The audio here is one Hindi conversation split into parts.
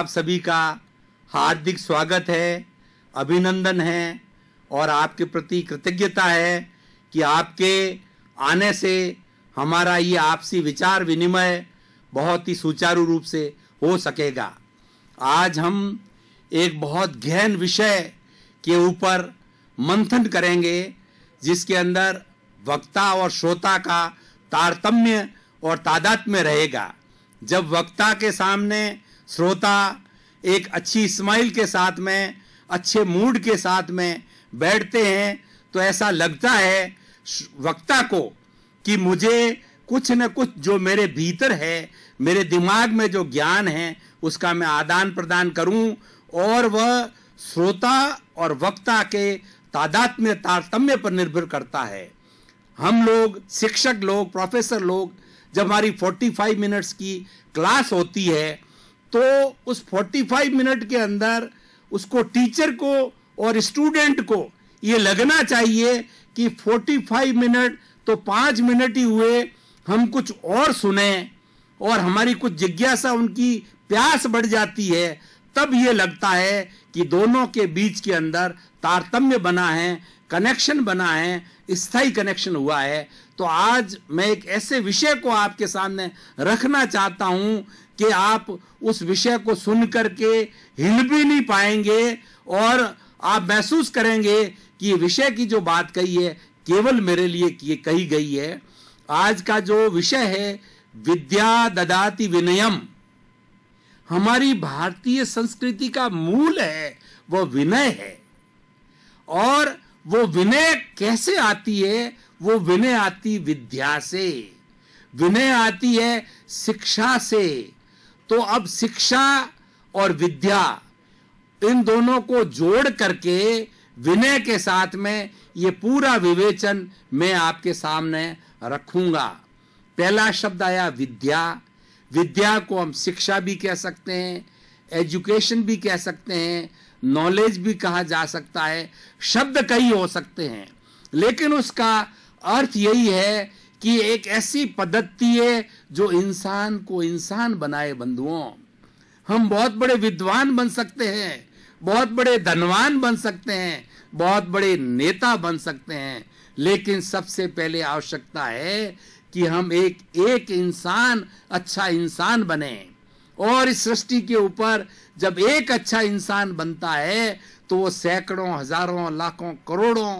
आप सभी का हार्दिक स्वागत है अभिनंदन है और आपके प्रति कृतज्ञता है कि आपके आने से हमारा ये आपसी विचार विनिमय बहुत ही सुचारू रूप से हो सकेगा आज हम एक बहुत गहन विषय के ऊपर मंथन करेंगे जिसके अंदर वक्ता और श्रोता का तारतम्य और तादात्म्य रहेगा जब वक्ता के सामने श्रोता एक अच्छी स्माइल के साथ में अच्छे मूड के साथ में बैठते हैं तो ऐसा लगता है वक्ता को कि मुझे कुछ न कुछ जो मेरे भीतर है मेरे दिमाग में जो ज्ञान है उसका मैं आदान प्रदान करूं और वह श्रोता और वक्ता के तादाद में तारतम्य पर निर्भर करता है हम लोग शिक्षक लोग प्रोफेसर लोग जब हमारी 45 मिनट्स की क्लास होती है तो उस 45 मिनट के अंदर उसको टीचर को और स्टूडेंट को ये लगना चाहिए कि 45 मिनट तो पाँच मिनट ही हुए हम कुछ और सुने और हमारी कुछ जिज्ञासा उनकी प्यास बढ़ जाती है तब ये लगता है कि दोनों के बीच के अंदर तारतम्य बना है कनेक्शन बना है स्थायी कनेक्शन हुआ है तो आज मैं एक ऐसे विषय को आपके सामने रखना चाहता हूं कि आप उस विषय को सुन करके हिल भी नहीं पाएंगे और आप महसूस करेंगे कि विषय की जो बात कही है केवल मेरे लिए कही गई है आज का जो विषय है विद्या ददाति विनयम हमारी भारतीय संस्कृति का मूल है वह विनय है और वो विनय कैसे आती है वो विनय आती विद्या से विनय आती है शिक्षा से तो अब शिक्षा और विद्या इन दोनों को जोड़ करके विनय के साथ में ये पूरा विवेचन मैं आपके सामने रखूंगा पहला शब्द आया विद्या विद्या को हम शिक्षा भी कह सकते हैं एजुकेशन भी कह सकते हैं नॉलेज भी कहा जा सकता है शब्द कई हो सकते हैं लेकिन उसका अर्थ यही है कि एक ऐसी पद्धति है जो इंसान को इंसान बनाए बंधुओं हम बहुत बड़े विद्वान बन सकते हैं बहुत बड़े धनवान बन सकते हैं बहुत बड़े नेता बन सकते हैं लेकिन सबसे पहले आवश्यकता है कि हम एक एक इंसान अच्छा इंसान बने और इस सृष्टि के ऊपर जब एक अच्छा इंसान बनता है तो वो सैकड़ों हजारों लाखों करोड़ों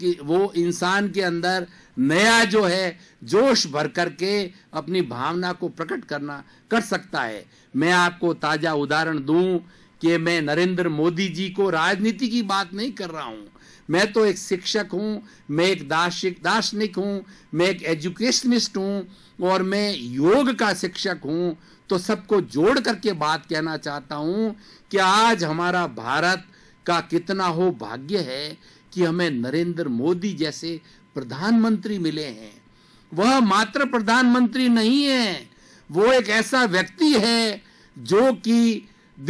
कि वो इंसान के अंदर नया जो है जोश भर करके अपनी भावना को प्रकट करना कर सकता है मैं आपको ताज़ा उदाहरण दूं कि मैं नरेंद्र मोदी जी को राजनीति की बात नहीं कर रहा हूं मैं तो एक शिक्षक हूँ मैं एक दार्शिक दार्शनिक हूँ मैं एक एजुकेशनिस्ट हूँ और मैं योग का शिक्षक हूँ तो सबको जोड़ करके बात कहना चाहता हूँ कि आज हमारा भारत का कितना हो भाग्य है कि हमें नरेंद्र मोदी जैसे प्रधानमंत्री मिले हैं वह मात्र प्रधानमंत्री नहीं है वो एक ऐसा व्यक्ति है जो कि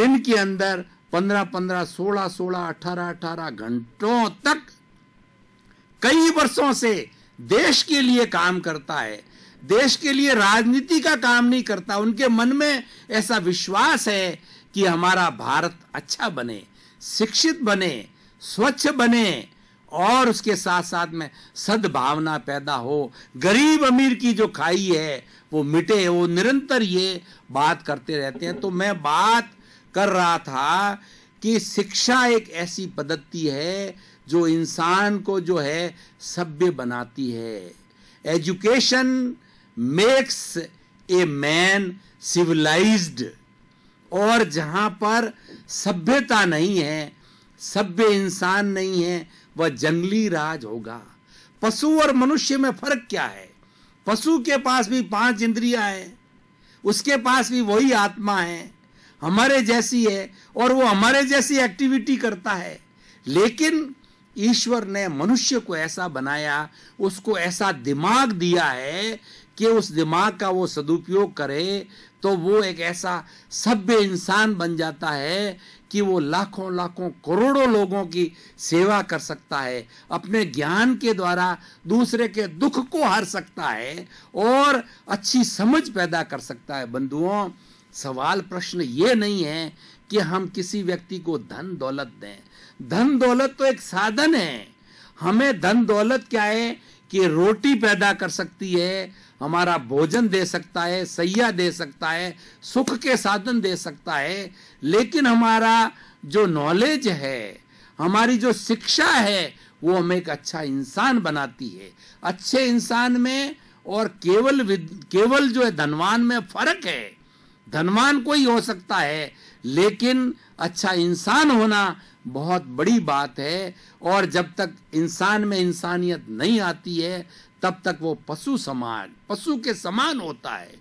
दिन के अंदर पंद्रह पंद्रह सोलह सोलह अठारह अठारह घंटों तक कई वर्षों से देश के लिए काम करता है देश के लिए राजनीति का काम नहीं करता उनके मन में ऐसा विश्वास है कि हमारा भारत अच्छा बने शिक्षित बने स्वच्छ बने और उसके साथ साथ में सद्भावना पैदा हो गरीब अमीर की जो खाई है वो मिटे वो निरंतर ये बात करते रहते हैं तो मैं बात कर रहा था कि शिक्षा एक ऐसी पद्धति है जो इंसान को जो है सभ्य बनाती है education makes a man civilised और जहां पर सभ्यता नहीं है सभ्य इंसान नहीं है वह जंगली राज होगा पशु और मनुष्य में फर्क क्या है पशु के पास भी पांच इंद्रियां हैं उसके पास भी वही आत्मा है हमारे जैसी है और वो हमारे जैसी एक्टिविटी करता है लेकिन ईश्वर ने मनुष्य को ऐसा बनाया उसको ऐसा दिमाग दिया है कि उस दिमाग का वो सदुपयोग करे तो वो एक ऐसा सभ्य इंसान बन जाता है कि वो लाखों लाखों करोड़ों लोगों की सेवा कर सकता है अपने ज्ञान के द्वारा दूसरे के दुख को हर सकता है और अच्छी समझ पैदा कर सकता है बंधुओं सवाल प्रश्न ये नहीं है कि हम किसी व्यक्ति को धन दौलत दें धन दौलत तो एक साधन है हमें धन दौलत क्या है कि रोटी पैदा कर सकती है हमारा भोजन दे सकता है सैया दे सकता है सुख के साधन दे सकता है लेकिन हमारा जो नॉलेज है हमारी जो शिक्षा है वो हमें एक अच्छा इंसान बनाती है अच्छे इंसान में और केवल केवल जो है धनवान में फर्क है धनवान कोई हो सकता है लेकिन अच्छा इंसान होना बहुत बड़ी बात है और जब तक इंसान में इंसानियत नहीं आती है तब तक वो पशु समान पशु के समान होता है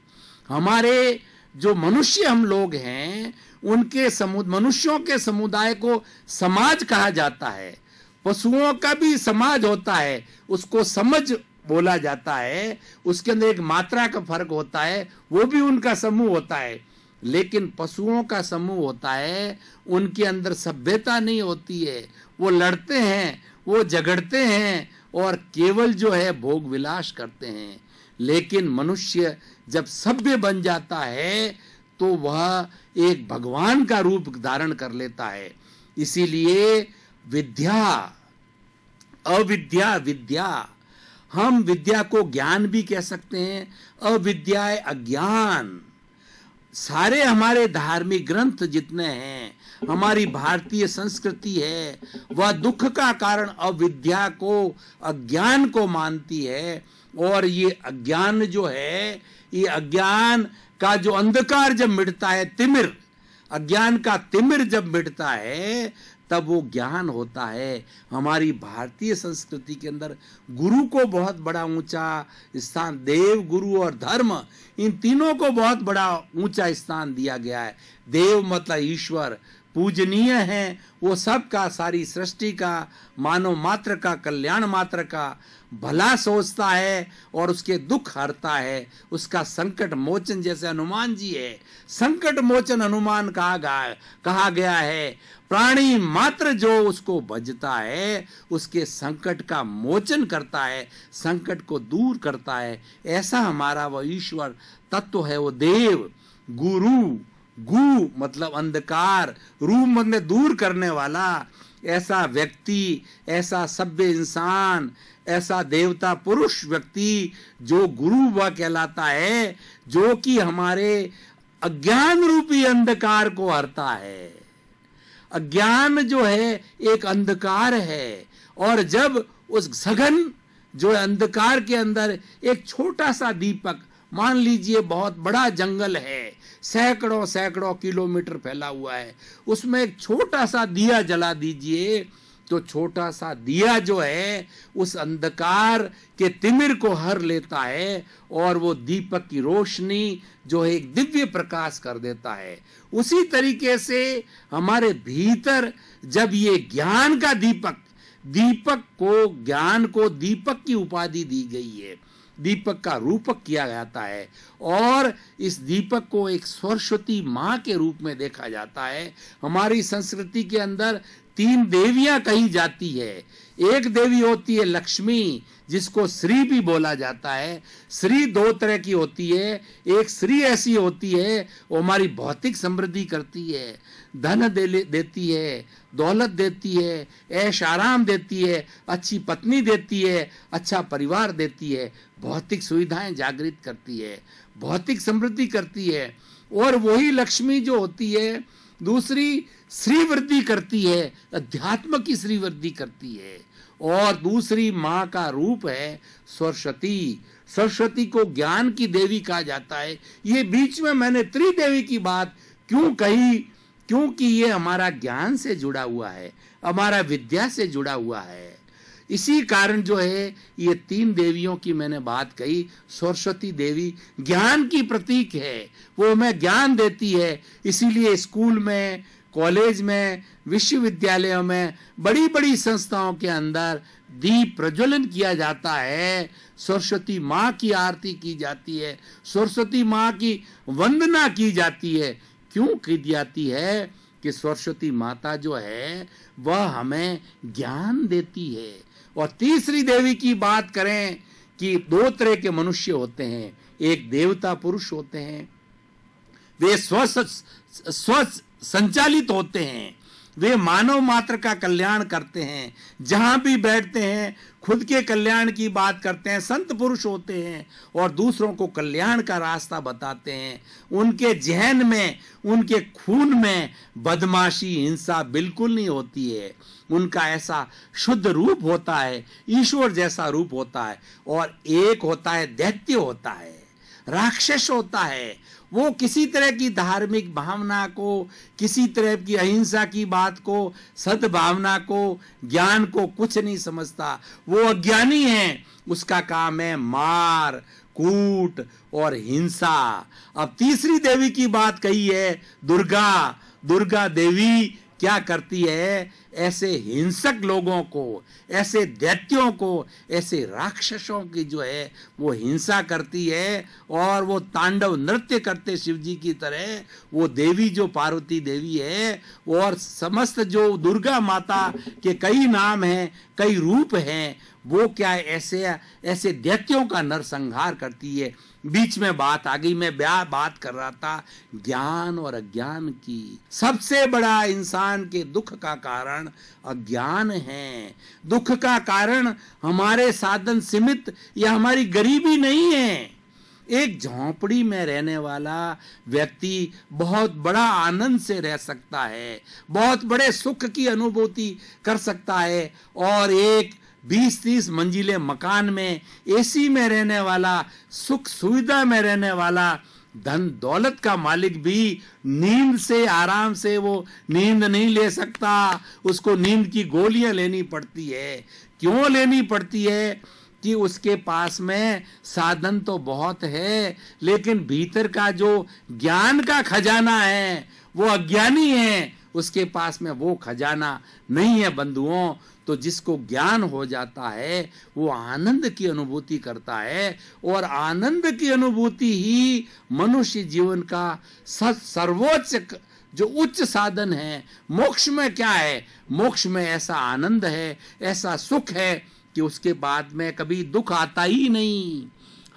हमारे जो मनुष्य हम लोग हैं उनके मनुष्यों के समुदाय को समाज कहा जाता है पशुओं का भी समाज होता है उसको समझ बोला जाता है उसके अंदर एक मात्रा का फर्क होता है वो भी उनका समूह होता है लेकिन पशुओं का समूह होता है उनके अंदर सभ्यता नहीं होती है वो लड़ते हैं वो झगड़ते हैं और केवल जो है भोग विलास करते हैं लेकिन मनुष्य जब सभ्य बन जाता है तो वह एक भगवान का रूप धारण कर लेता है इसीलिए विद्या अविद्या विद्या हम विद्या को ज्ञान भी कह सकते हैं अविद्या अज्ञान सारे हमारे धार्मिक ग्रंथ जितने हैं हमारी भारतीय संस्कृति है वह दुख का कारण अविद्या को अज्ञान को मानती है और ये अज्ञान जो है ये अज्ञान का जो अंधकार जब मिटता है तिमिर अज्ञान का तिमिर जब मिटता है तब वो ज्ञान होता है हमारी भारतीय संस्कृति के अंदर गुरु को बहुत बड़ा ऊंचा स्थान देव गुरु और धर्म इन तीनों को बहुत बड़ा ऊंचा स्थान दिया गया है देव मतलब ईश्वर पूजनीय है वो सबका सारी सृष्टि का मानव मात्र का कल्याण मात्र का भला सोचता है और उसके दुख हरता है उसका संकट मोचन जैसे हनुमान जी है संकट मोचन हनुमान कहा गया कहा गया है प्राणी मात्र जो उसको भजता है उसके संकट का मोचन करता है संकट को दूर करता है ऐसा हमारा वह ईश्वर तत्व है वो देव गुरु गु मतलब अंधकार रूम मतलब दूर करने वाला ऐसा व्यक्ति ऐसा सभ्य इंसान ऐसा देवता पुरुष व्यक्ति जो गुरु व कहलाता है जो कि हमारे अज्ञान रूपी अंधकार को हरता है अज्ञान जो है एक अंधकार है और जब उस सघन जो अंधकार के अंदर एक छोटा सा दीपक मान लीजिए बहुत बड़ा जंगल है सैकड़ों सैकड़ों किलोमीटर फैला हुआ है उसमें एक छोटा सा दिया जला दीजिए तो छोटा सा दिया जो है उस अंधकार के तिमिर को हर लेता है और वो दीपक की रोशनी जो है एक दिव्य प्रकाश कर देता है उसी तरीके से हमारे भीतर जब ये ज्ञान का दीपक दीपक को ज्ञान को दीपक की उपाधि दी गई है दीपक का रूपक किया जाता है और इस दीपक को एक सरस्वती माँ के रूप में देखा जाता है हमारी संस्कृति के अंदर तीन देवियां कही जाती है एक देवी होती है लक्ष्मी जिसको श्री भी बोला जाता है श्री दो तरह की होती है एक श्री ऐसी होती है वो हमारी भौतिक समृद्धि करती है धन दे देती है दौलत देती है ऐश आराम देती है अच्छी पत्नी देती है अच्छा परिवार देती है भौतिक सुविधाएं जागृत करती है भौतिक समृद्धि करती है और वही लक्ष्मी जो होती है दूसरी श्रीवृद्धि करती है अध्यात्म की श्रीवृद्धि करती है और दूसरी माँ का रूप है सरस्वती सरस्वती को ज्ञान की देवी कहा जाता है ये बीच में मैंने त्रिदेवी की बात क्यों कही क्योंकि ये हमारा ज्ञान से जुड़ा हुआ है हमारा विद्या से जुड़ा हुआ है इसी कारण जो है ये तीन देवियों की मैंने बात कही सरस्वती देवी ज्ञान की प्रतीक है वो हमें ज्ञान देती है इसीलिए स्कूल में कॉलेज में विश्वविद्यालयों में बड़ी बड़ी संस्थाओं के अंदर दीप प्रज्वलन किया जाता है सरस्वती माँ की आरती की जाती है सरस्वती माँ की वंदना की जाती है क्यों की जाती है कि सरस्वती माता जो है वह हमें ज्ञान देती है और तीसरी देवी की बात करें कि दो तरह के मनुष्य होते हैं एक देवता पुरुष होते हैं वे स्व स्व संचालित होते हैं वे मानव मात्र का कल्याण करते हैं जहां भी बैठते हैं खुद के कल्याण की बात करते हैं संत पुरुष होते हैं और दूसरों को कल्याण का रास्ता बताते हैं उनके जहन में उनके खून में बदमाशी हिंसा बिल्कुल नहीं होती है उनका ऐसा शुद्ध रूप होता है ईश्वर जैसा रूप होता है और एक होता है दैत्य होता है राक्षस होता है वो किसी तरह की धार्मिक भावना को किसी तरह की अहिंसा की बात को सद्भावना को ज्ञान को कुछ नहीं समझता वो अज्ञानी है उसका काम है मार कूट और हिंसा अब तीसरी देवी की बात कही है दुर्गा दुर्गा देवी क्या करती है ऐसे हिंसक लोगों को ऐसे दैत्यों को ऐसे राक्षसों की जो है वो हिंसा करती है और वो तांडव नृत्य करते शिव जी की तरह वो देवी जो पार्वती देवी है और समस्त जो दुर्गा माता के कई नाम हैं कई रूप हैं वो क्या ऐसे ऐसे दैत्यों का नरसंहार करती है बीच में बात आ गई मैं ब्याह बात कर रहा था ज्ञान और अज्ञान की सबसे बड़ा इंसान के दुख का कारण कारण अज्ञान है दुख का कारण हमारे साधन सीमित या हमारी गरीबी नहीं है एक झोंपड़ी में रहने वाला व्यक्ति बहुत बड़ा आनंद से रह सकता है बहुत बड़े सुख की अनुभूति कर सकता है और एक 20-30 मंजिले मकान में एसी में रहने वाला सुख सुविधा में रहने वाला धन दौलत का मालिक भी नींद से आराम से वो नींद नहीं ले सकता उसको नींद की गोलियां लेनी पड़ती है क्यों लेनी पड़ती है कि उसके पास में साधन तो बहुत है लेकिन भीतर का जो ज्ञान का खजाना है वो अज्ञानी है उसके पास में वो खजाना नहीं है बंधुओं तो जिसको ज्ञान हो जाता है वो आनंद की अनुभूति करता है और आनंद की अनुभूति ही मनुष्य जीवन का सर्वोच्च जो उच्च साधन है मोक्ष में क्या है मोक्ष में ऐसा आनंद है ऐसा सुख है कि उसके बाद में कभी दुख आता ही नहीं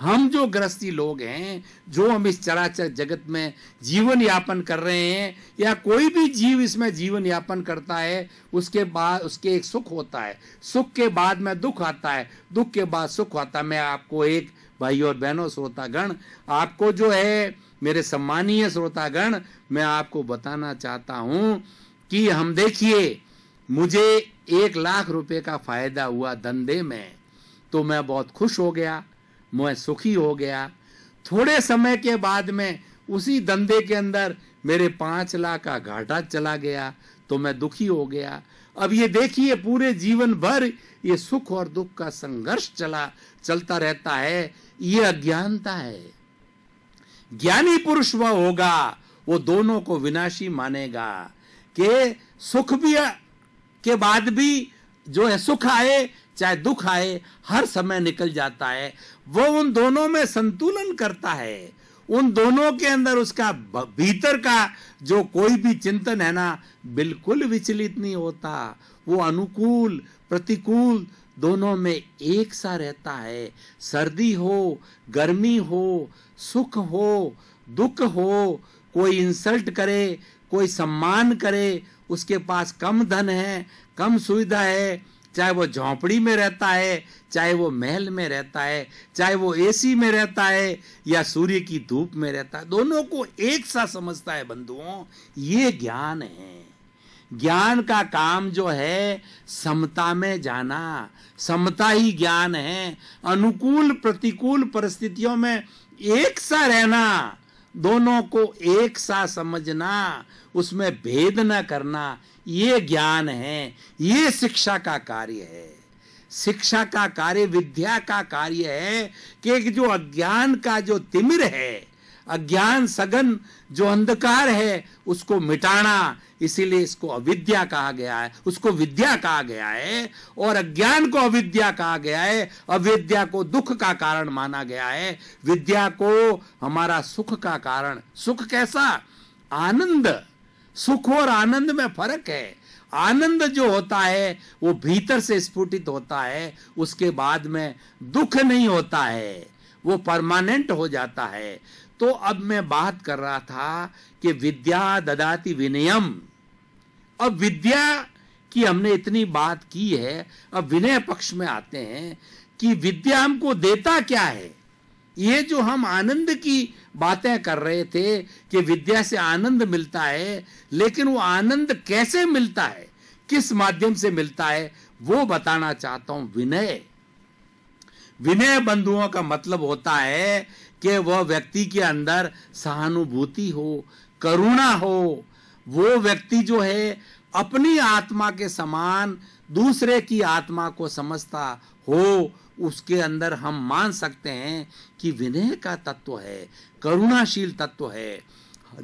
हम जो गृहस्थी लोग हैं जो हम इस चराचर जगत में जीवन यापन कर रहे हैं या कोई भी जीव इसमें जीवन यापन करता है उसके बाद उसके एक सुख होता है सुख के बाद में दुख आता है दुख के बाद सुख आता है मैं आपको एक भाई और बहनों श्रोतागण आपको जो है मेरे सम्मानीय श्रोतागण मैं आपको बताना चाहता हूं कि हम देखिए मुझे एक लाख रुपए का फायदा हुआ धंधे में तो मैं बहुत खुश हो गया मैं सुखी हो गया थोड़े समय के बाद में उसी धंधे के अंदर मेरे पांच लाख का घाटा चला गया तो मैं दुखी हो गया अब ये देखिए पूरे जीवन भर ये सुख और दुख का संघर्ष चला चलता रहता है ये अज्ञानता है ज्ञानी पुरुष वह होगा वो दोनों को विनाशी मानेगा कि सुख भी के बाद भी जो है सुख आए चाहे दुख आए हर समय निकल जाता है वो उन दोनों में संतुलन करता है उन दोनों के अंदर उसका भीतर का जो कोई भी चिंतन है ना बिल्कुल विचलित नहीं होता वो अनुकूल प्रतिकूल दोनों में एक सा रहता है सर्दी हो गर्मी हो सुख हो दुख हो कोई इंसल्ट करे कोई सम्मान करे उसके पास कम धन है कम सुविधा है चाहे वो झोंपड़ी में रहता है चाहे वो महल में रहता है चाहे वो एसी में रहता है या सूर्य की धूप में रहता है दोनों को एक सा समझता है बंधुओं ये ज्ञान है ज्ञान का काम जो है समता में जाना समता ही ज्ञान है अनुकूल प्रतिकूल परिस्थितियों में एक सा रहना दोनों को एक सा समझना उसमें भेद न करना ये ज्ञान है ये शिक्षा का कार्य है शिक्षा का कार्य विद्या का कार्य है कि जो अज्ञान का जो तिमिर है अज्ञान सघन जो अंधकार है उसको मिटाना इसीलिए इसको अविद्या कहा गया है उसको विद्या कहा गया है और अज्ञान को अविद्या कहा गया है अविद्या को दुख का कारण माना गया है विद्या को हमारा सुख का कारण सुख कैसा आनंद सुख और आनंद में फर्क है आनंद जो होता है वो भीतर से स्फुटित होता है उसके बाद में दुख नहीं होता है वो परमानेंट हो जाता है तो अब मैं बात कर रहा था कि विद्या ददाति विनयम अब विद्या की हमने इतनी बात की है अब विनय पक्ष में आते हैं कि विद्या हमको देता क्या है ये जो हम आनंद की बातें कर रहे थे कि विद्या से आनंद मिलता है लेकिन वो आनंद कैसे मिलता है किस माध्यम से मिलता है वो बताना चाहता हूं विनय विनय बंधुओं का मतलब होता है कि वह व्यक्ति के अंदर सहानुभूति हो करुणा हो वो व्यक्ति जो है अपनी आत्मा के समान दूसरे की आत्मा को समझता हो उसके अंदर हम मान सकते हैं कि विनय का तत्व है करुणाशील तत्व है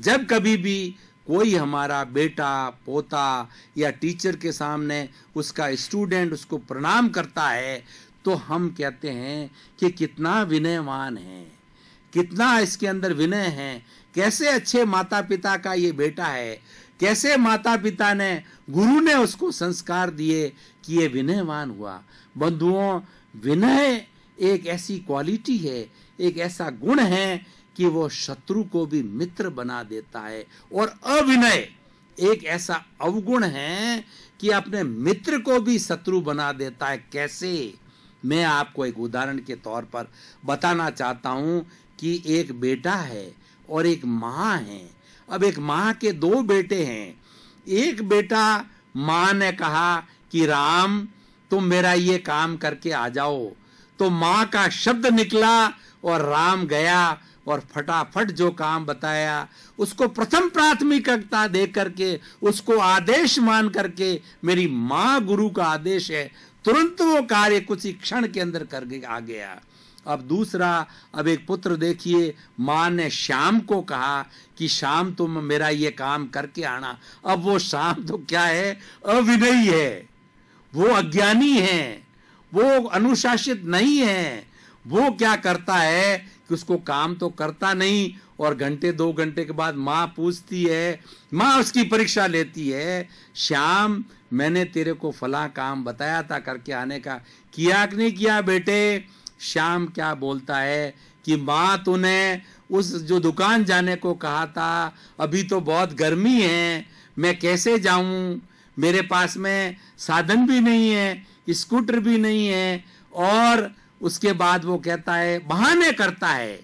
जब कभी भी कोई हमारा बेटा पोता या टीचर के सामने उसका स्टूडेंट उसको प्रणाम करता है तो हम कहते हैं कि कितना विनयवान है कितना इसके अंदर विनय है कैसे अच्छे माता पिता का ये बेटा है कैसे माता पिता ने गुरु ने उसको संस्कार दिए कि ये विनयवान हुआ बंधुओं विनय एक ऐसी क्वालिटी है एक ऐसा गुण है कि वो शत्रु को भी मित्र बना देता है और अविनय एक ऐसा अवगुण है कि अपने मित्र को भी शत्रु बना देता है कैसे मैं आपको एक उदाहरण के तौर पर बताना चाहता हूँ कि एक बेटा है और एक माँ है अब एक माँ के दो बेटे हैं एक बेटा माँ ने कहा कि राम तुम मेरा ये काम करके आ जाओ तो माँ का शब्द निकला और राम गया और फटाफट जो काम बताया उसको प्रथम प्राथमिकता दे करके उसको आदेश मान करके मेरी माँ गुरु का आदेश है तुरंत वो कार्य कुछ क्षण के अंदर करके आ गया अब दूसरा अब एक पुत्र देखिए माँ ने शाम को कहा कि शाम तुम मेरा ये काम करके आना अब वो शाम तो क्या है अविनयी है वो अज्ञानी है वो अनुशासित नहीं है वो क्या करता है कि उसको काम तो करता नहीं और घंटे दो घंटे के बाद माँ पूछती है माँ उसकी परीक्षा लेती है श्याम मैंने तेरे को फला काम बताया था करके आने का किया कि नहीं किया बेटे श्याम क्या बोलता है कि माँ तूने उस जो दुकान जाने को कहा था अभी तो बहुत गर्मी है मैं कैसे जाऊं मेरे पास में साधन भी नहीं है स्कूटर भी नहीं है और उसके बाद वो कहता है बहाने करता है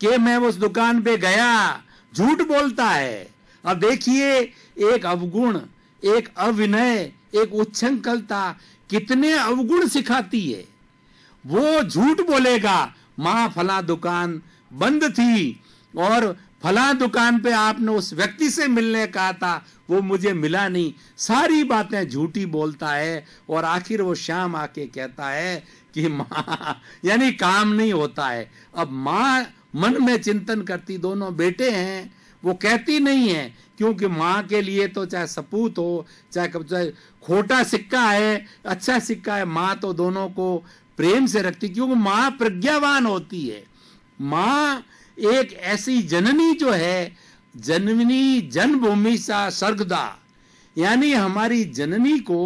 कि मैं उस दुकान पे गया झूठ बोलता है अब देखिए एक अवगुण एक अविनय एक उच्छंकलता कितने अवगुण सिखाती है वो झूठ बोलेगा माँ फला दुकान बंद थी और फला दुकान पे आपने उस व्यक्ति से मिलने कहा था वो मुझे मिला नहीं सारी बातें झूठी बोलता है और आखिर वो शाम आके कहता है कि माँ यानी काम नहीं होता है अब माँ मन में चिंतन करती दोनों बेटे हैं वो कहती नहीं है क्योंकि माँ के लिए तो चाहे सपूत हो चाहे चाहे खोटा सिक्का है अच्छा सिक्का है माँ तो दोनों को प्रेम से रखती क्योंकि माँ प्रज्ञावान होती है माँ एक ऐसी जननी जो है जननी जन्मभूमि सा स्वर्गदा यानी हमारी जननी को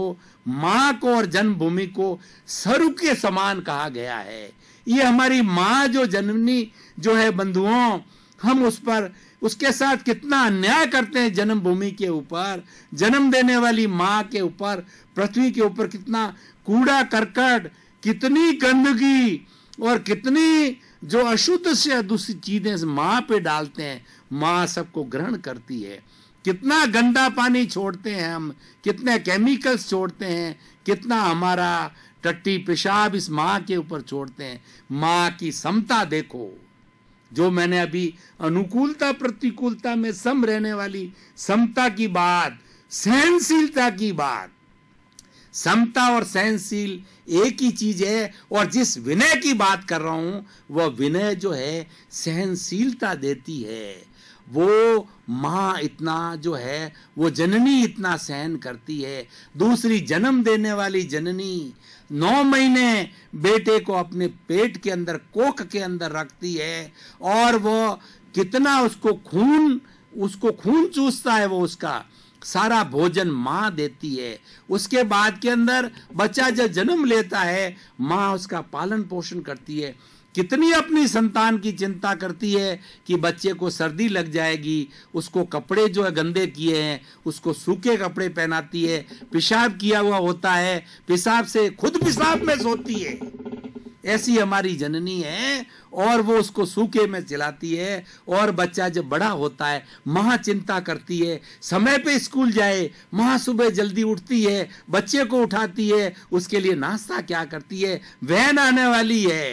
माँ को और जन्मभूमि को सरु के समान कहा गया है ये हमारी माँ जो जननी जो है बंधुओं हम उस पर उसके साथ कितना अन्याय करते हैं जन्मभूमि के ऊपर जन्म देने वाली माँ के ऊपर पृथ्वी के ऊपर कितना कूड़ा करकट कितनी गंदगी और कितनी जो अशुद्ध से दूसरी चीजें माँ पे डालते हैं माँ सबको ग्रहण करती है कितना गंदा पानी छोड़ते हैं हम कितने केमिकल्स छोड़ते हैं कितना हमारा टट्टी पेशाब इस माँ के ऊपर छोड़ते हैं माँ की समता देखो जो मैंने अभी अनुकूलता प्रतिकूलता में सम रहने वाली समता की बात सहनशीलता की बात समता और सहनशील एक ही चीज है और जिस विनय की बात कर रहा हूं वह विनय जो है सहनशीलता देती है वो माँ इतना जो है वो जननी इतना सहन करती है दूसरी जन्म देने वाली जननी नौ महीने बेटे को अपने पेट के अंदर कोख के अंदर रखती है और वो कितना उसको खून उसको खून चूसता है वो उसका सारा भोजन माँ देती है उसके बाद के अंदर बच्चा जब जन्म लेता है माँ उसका पालन पोषण करती है कितनी अपनी संतान की चिंता करती है कि बच्चे को सर्दी लग जाएगी उसको कपड़े जो है गंदे किए हैं उसको सूखे कपड़े पहनाती है पेशाब किया हुआ होता है पेशाब से खुद पेशाब में सोती है ऐसी हमारी जननी है और वो उसको सूखे में चलाती है और बच्चा जब बड़ा होता है महा चिंता करती है समय पे स्कूल जाए महा सुबह जल्दी उठती है बच्चे को उठाती है उसके लिए नाश्ता क्या करती है वैन आने वाली है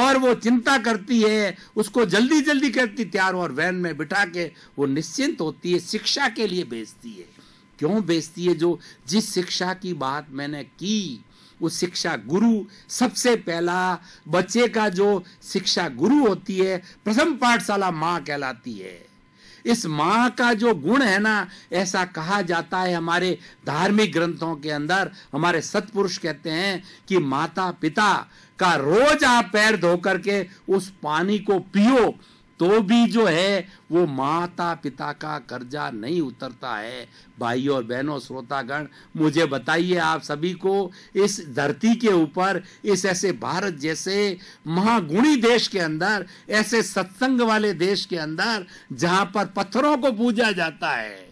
और वो चिंता करती है उसको जल्दी जल्दी करती तैयार और वैन में बिठा के वो निश्चिंत होती है शिक्षा के लिए भेजती है क्यों भेजती है जो जिस शिक्षा की बात मैंने की वो शिक्षा गुरु सबसे पहला बच्चे का जो शिक्षा गुरु होती है प्रथम पाठशाला माँ कहलाती है इस माँ का जो गुण है ना ऐसा कहा जाता है हमारे धार्मिक ग्रंथों के अंदर हमारे सतपुरुष कहते हैं कि माता पिता का रोज आप पैर धोकर के उस पानी को पियो तो भी जो है वो माता पिता का कर्जा नहीं उतरता है भाई और बहनों श्रोतागण मुझे बताइए आप सभी को इस धरती के ऊपर इस ऐसे भारत जैसे महागुणी देश के अंदर ऐसे सत्संग वाले देश के अंदर जहाँ पर पत्थरों को पूजा जाता है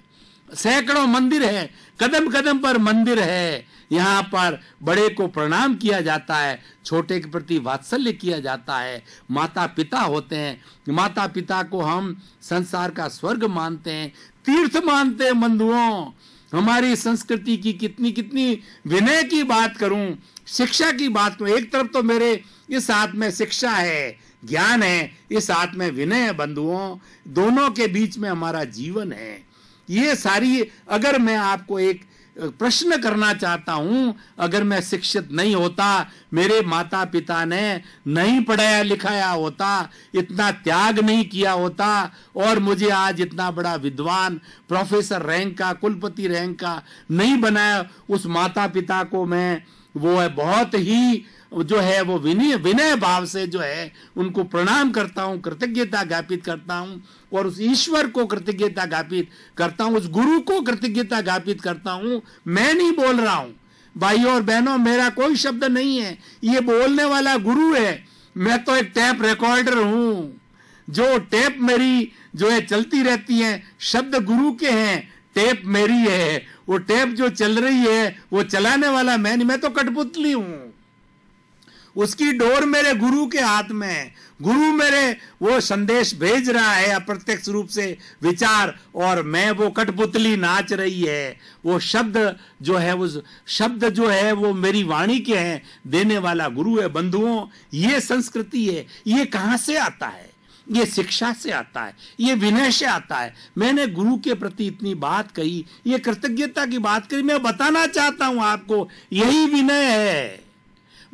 सैकड़ों मंदिर है कदम कदम पर मंदिर है यहाँ पर बड़े को प्रणाम किया जाता है छोटे के प्रति वात्सल्य किया जाता है माता पिता होते हैं माता पिता को हम संसार का स्वर्ग मानते हैं तीर्थ मानते हैं बंधुओं हमारी संस्कृति की कितनी कितनी विनय की बात करूं शिक्षा की बात करूं एक तरफ तो मेरे इस हाथ में शिक्षा है ज्ञान है इस हाथ में विनय है बंधुओं दोनों के बीच में हमारा जीवन है ये सारी अगर मैं आपको एक प्रश्न करना चाहता हूं अगर मैं शिक्षित नहीं होता मेरे माता पिता ने नहीं पढ़ाया लिखाया होता इतना त्याग नहीं किया होता और मुझे आज इतना बड़ा विद्वान प्रोफेसर रैंक का कुलपति रैंक का नहीं बनाया उस माता पिता को मैं वो है बहुत ही जो है वो विनय विनय भाव से जो है उनको प्रणाम करता हूँ कृतज्ञता ज्ञापित करता हूँ और उस ईश्वर को कृतज्ञता ज्ञापित करता हूँ उस गुरु को कृतज्ञता ज्ञापित करता हूँ मैं नहीं बोल रहा हूँ भाइयों और बहनों मेरा कोई शब्द नहीं है ये बोलने वाला गुरु है मैं तो एक टैप रिकॉर्डर हूं जो टेप मेरी जो है चलती रहती है शब्द गुरु के हैं टेप मेरी है वो टेप जो चल रही है वो चलाने वाला मैं नहीं मैं तो कठपुतली हूँ उसकी डोर मेरे गुरु के हाथ में है गुरु मेरे वो संदेश भेज रहा है अप्रत्यक्ष रूप से विचार और मैं वो कठपुतली नाच रही है वो शब्द जो है वो शब्द जो है वो मेरी वाणी के हैं देने वाला गुरु है बंधुओं ये संस्कृति है ये कहाँ से आता है ये शिक्षा से आता है ये विनय से आता है मैंने गुरु के प्रति इतनी बात कही ये कृतज्ञता की बात करी मैं बताना चाहता हूं आपको यही विनय है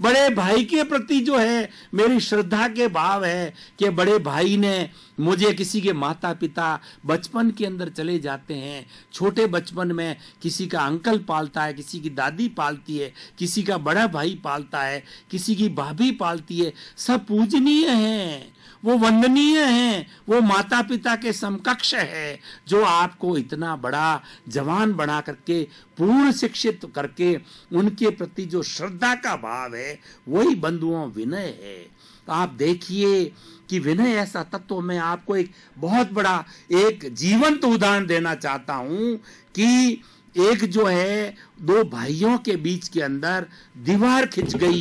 बड़े भाई के प्रति जो है मेरी श्रद्धा के भाव है कि बड़े भाई ने मुझे किसी के माता पिता बचपन के अंदर चले जाते हैं छोटे बचपन में किसी का अंकल पालता है किसी की दादी पालती है किसी का बड़ा भाई पालता है किसी की भाभी पालती है सब पूजनीय हैं वो वंदनीय हैं वो माता पिता के समकक्ष है जो आपको इतना बड़ा जवान बना करके पूर्ण शिक्षित करके उनके प्रति जो श्रद्धा का भाव है वही बंधुओं विनय है तो आप देखिए कि विनय ऐसा तत्व मैं आपको एक बहुत बड़ा एक जीवंत उदाहरण देना चाहता हूं कि एक जो है दो भाइयों के बीच के अंदर दीवार खिंच गई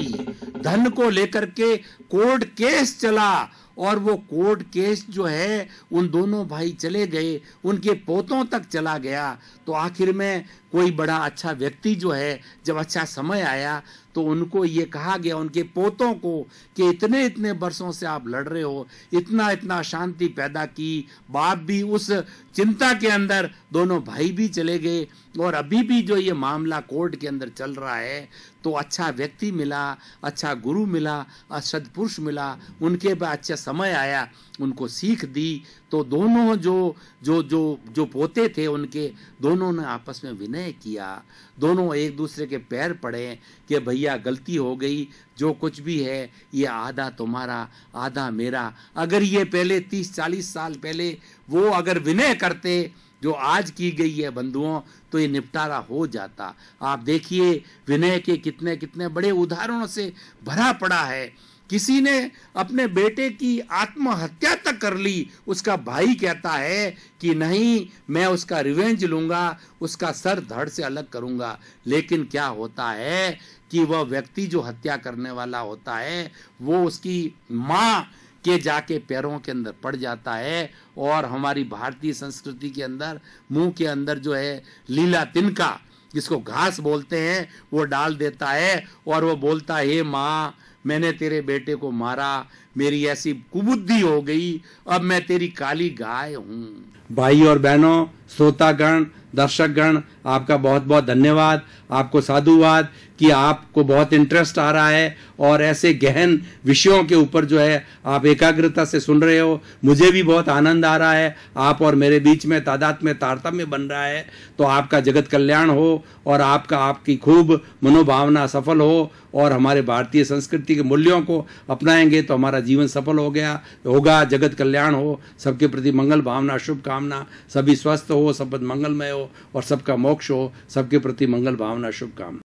धन को लेकर के कोर्ट केस चला और वो कोर्ट केस जो है उन दोनों भाई चले गए उनके पोतों तक चला गया तो आखिर में कोई बड़ा अच्छा व्यक्ति जो है जब अच्छा समय आया तो उनको ये कहा गया उनके पोतों को कि इतने इतने वर्षों से आप लड़ रहे हो इतना इतना शांति पैदा की बाप भी उस चिंता के अंदर दोनों भाई भी चले गए और अभी भी जो ये मामला कोर्ट के अंदर चल रहा है तो अच्छा व्यक्ति मिला अच्छा गुरु मिला असद अच्छा पुरुष मिला उनके बाद अच्छा समय आया उनको सीख दी तो दोनों जो जो जो जो पोते थे उनके दोनों ने आपस में विनय किया दोनों एक दूसरे के पैर पड़े कि भैया गलती हो गई जो कुछ भी है ये आधा तुम्हारा आधा मेरा अगर ये पहले तीस चालीस साल पहले वो अगर विनय करते जो आज की गई है बंधुओं तो ये निपटारा हो जाता आप देखिए विनय के कितने कितने बड़े उदाहरणों से भरा पड़ा है किसी ने अपने बेटे की आत्महत्या तक कर ली उसका भाई कहता है कि नहीं मैं उसका रिवेंज लूंगा उसका सर धड़ से अलग करूँगा लेकिन क्या होता है कि वह व्यक्ति जो हत्या करने वाला होता है वो उसकी माँ के जाके पैरों के अंदर पड़ जाता है और हमारी भारतीय संस्कृति के अंदर मुंह के अंदर जो है लीला तिनका जिसको घास बोलते हैं वो डाल देता है और वो बोलता है माँ मैंने तेरे बेटे को मारा मेरी ऐसी कुबुद्धि हो गई अब मैं तेरी काली गाय हूँ भाई और बहनों श्रोतागण दर्शकगण आपका बहुत बहुत धन्यवाद आपको साधुवाद कि आपको बहुत इंटरेस्ट आ रहा है और ऐसे गहन विषयों के ऊपर जो है आप एकाग्रता से सुन रहे हो मुझे भी बहुत आनंद आ रहा है आप और मेरे बीच में तादाद में तारतम्य बन रहा है तो आपका जगत कल्याण हो और आपका आपकी खूब मनोभावना सफल हो और हमारे भारतीय संस्कृति के मूल्यों को अपनाएंगे तो हमारा जीवन सफल हो गया होगा जगत कल्याण हो सबके प्रति मंगल भावना शुभकामना सभी स्वस्थ हो सब मंगलमय हो और सबका मोक्ष हो सबके प्रति मंगल भावना शुभकामना